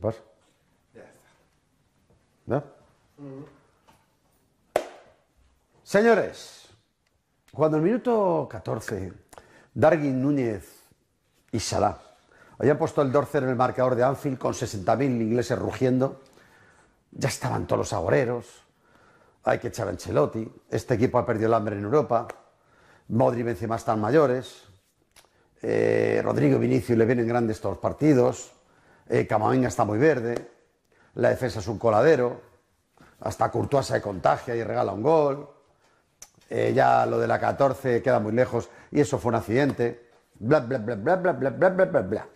¿Qué ¿No? Señores, cuando el minuto 14, Darwin Núñez y Salah habían puesto el Dorcer en el marcador de Anfield con 60.000 ingleses rugiendo, ya estaban todos los agoreros, hay que echar a Ancelotti, este equipo ha perdido el hambre en Europa, Modri vence más tan mayores, eh, Rodrigo Vinicius le vienen grandes todos los partidos, eh, Camavinga está muy verde, la defensa es un coladero, hasta Courtois se contagia y regala un gol, eh, ya lo de la 14 queda muy lejos y eso fue un accidente, bla, bla, bla, bla, bla, bla, bla, bla, bla, bla.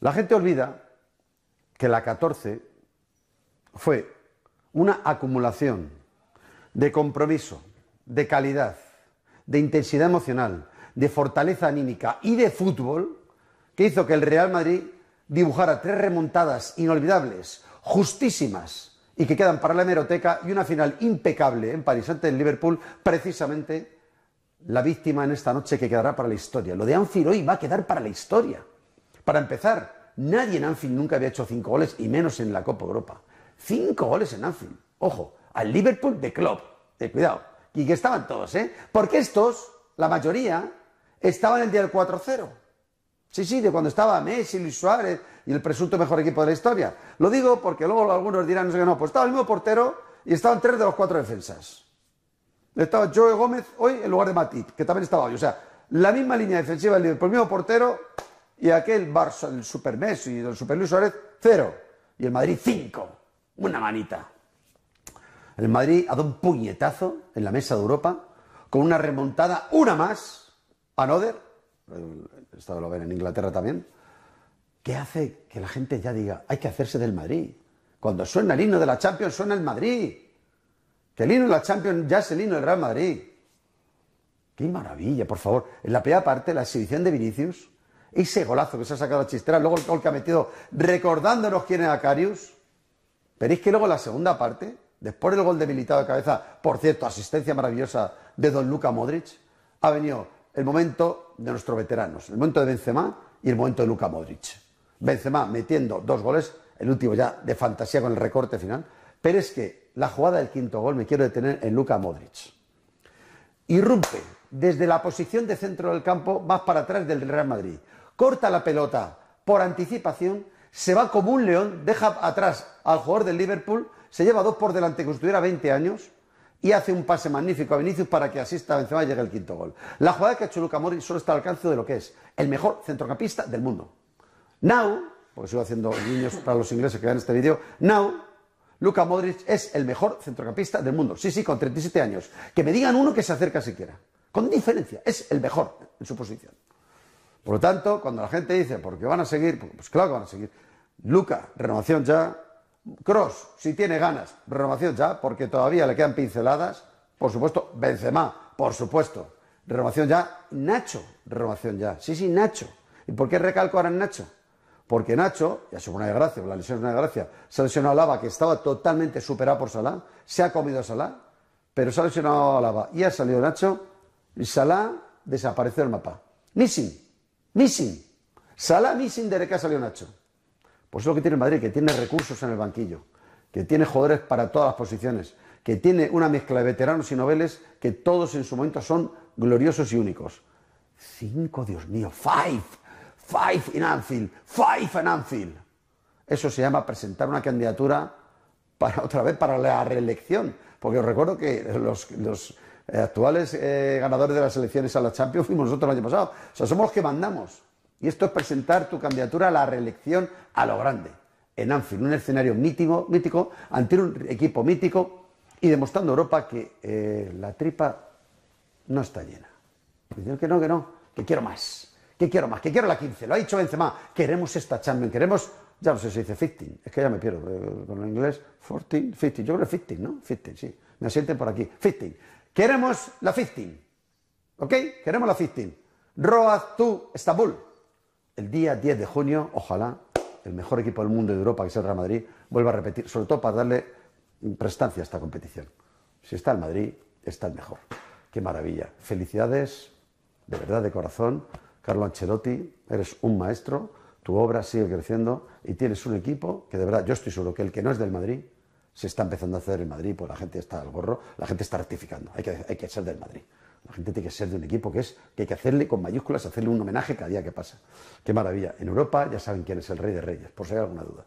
La gente olvida que la 14 fue una acumulación de compromiso, de calidad, de intensidad emocional, de fortaleza anímica y de fútbol que hizo que el Real Madrid dibujara tres remontadas inolvidables, justísimas, y que quedan para la hemeroteca, y una final impecable en París ante el Liverpool, precisamente la víctima en esta noche que quedará para la historia. Lo de Anfield hoy va a quedar para la historia. Para empezar, nadie en Anfield nunca había hecho cinco goles, y menos en la Copa Europa. Cinco goles en Anfield. Ojo, al Liverpool de Klopp. de eh, cuidado. Y que estaban todos, ¿eh? Porque estos, la mayoría, estaban el día del 4-0. Sí, sí, de cuando estaba Messi, Luis Suárez y el presunto mejor equipo de la historia. Lo digo porque luego algunos dirán, no sé qué, no, pues estaba el mismo portero y estaban tres de los cuatro defensas. Estaba Joe Gómez hoy en lugar de Matip, que también estaba hoy. O sea, la misma línea defensiva del el mismo portero y aquel Barça, el Super Messi y el Super Luis Suárez, cero. Y el Madrid, cinco. Una manita. El Madrid ha dado un puñetazo en la mesa de Europa con una remontada, una más, a Noder, estado lo ven en Inglaterra también, ¿qué hace que la gente ya diga, hay que hacerse del Madrid. Cuando suena el himno de la Champions, suena el Madrid. Que el himno de la Champions ya es el himno del Real Madrid. ¡Qué maravilla, por favor! En la primera parte, la exhibición de Vinicius, ese golazo que se ha sacado la chistera, luego el gol que ha metido recordándonos quién es Acarius. Pero es que luego en la segunda parte, después del gol debilitado de cabeza, por cierto, asistencia maravillosa de don Luca Modric, ha venido el momento de nuestros veteranos, el momento de Benzema y el momento de Luka Modric. Benzema metiendo dos goles, el último ya de fantasía con el recorte final, pero es que la jugada del quinto gol me quiero detener en Luka Modric. Irrumpe desde la posición de centro del campo más para atrás del Real Madrid. Corta la pelota por anticipación, se va como un león, deja atrás al jugador del Liverpool, se lleva dos por delante que estuviera 20 años y hace un pase magnífico a Vinicius para que asista a Benzema y llegue el quinto gol. La jugada que ha hecho Luca Modric solo está al alcance de lo que es el mejor centrocampista del mundo. Now, porque sigo haciendo niños para los ingleses que vean este vídeo, now Luka Modric es el mejor centrocampista del mundo. Sí, sí, con 37 años. Que me digan uno que se acerca siquiera. Con diferencia, es el mejor en su posición. Por lo tanto, cuando la gente dice, porque van a seguir, pues claro que van a seguir. Luca, renovación ya, Cross, si tiene ganas, renovación ya, porque todavía le quedan pinceladas. Por supuesto, Benzema, por supuesto. Renovación ya, Nacho, renovación ya. Sí, sí, Nacho. ¿Y por qué recalco ahora en Nacho? Porque Nacho, ya según una desgracia, la lesión es una desgracia, se ha a Lava, que estaba totalmente superado por Salah, se ha comido a Salah, pero se ha lesionado a Lava y ha salido Nacho, y Salah desapareció del mapa. Missing, missing. Salah missing de que ha salido Nacho. Pues eso es lo que tiene el Madrid, que tiene recursos en el banquillo, que tiene jugadores para todas las posiciones, que tiene una mezcla de veteranos y noveles que todos en su momento son gloriosos y únicos. Cinco, Dios mío, five, five in Anfield, five in Anfield. Eso se llama presentar una candidatura para otra vez para la reelección, porque os recuerdo que los, eh, actuales eh, ganadores de las elecciones a la Champions fuimos nosotros el año pasado, o sea, somos los que mandamos. Y esto es presentar tu candidatura a la reelección a lo grande, en Anfield, un escenario mítico, mítico, ante un equipo mítico y demostrando a Europa que eh, la tripa no está llena. Dicen que no, que no, que quiero más, que quiero más, que quiero la 15, lo ha dicho Benzema, queremos esta Champions, queremos, ya no sé si dice 15, es que ya me pierdo eh, con el inglés, 14, 15, yo creo que 15, ¿no? 15, sí, me asienten por aquí, 15. Queremos la 15, ¿ok? Queremos la 15. Road to Estambul el día 10 de junio, ojalá, el mejor equipo del mundo de Europa, que es el Real Madrid, vuelva a repetir, sobre todo para darle prestancia a esta competición. Si está el Madrid, está el mejor. Qué maravilla. Felicidades, de verdad, de corazón. Carlo Ancelotti, eres un maestro, tu obra sigue creciendo y tienes un equipo que de verdad, yo estoy seguro que el que no es del Madrid, se está empezando a hacer en Madrid, pues la gente está al gorro, la gente está rectificando, hay que, hay que ser del Madrid. La gente tiene que ser de un equipo que es que hay que hacerle con mayúsculas, hacerle un homenaje cada día que pasa. Qué maravilla. En Europa ya saben quién es el rey de reyes, por si hay alguna duda.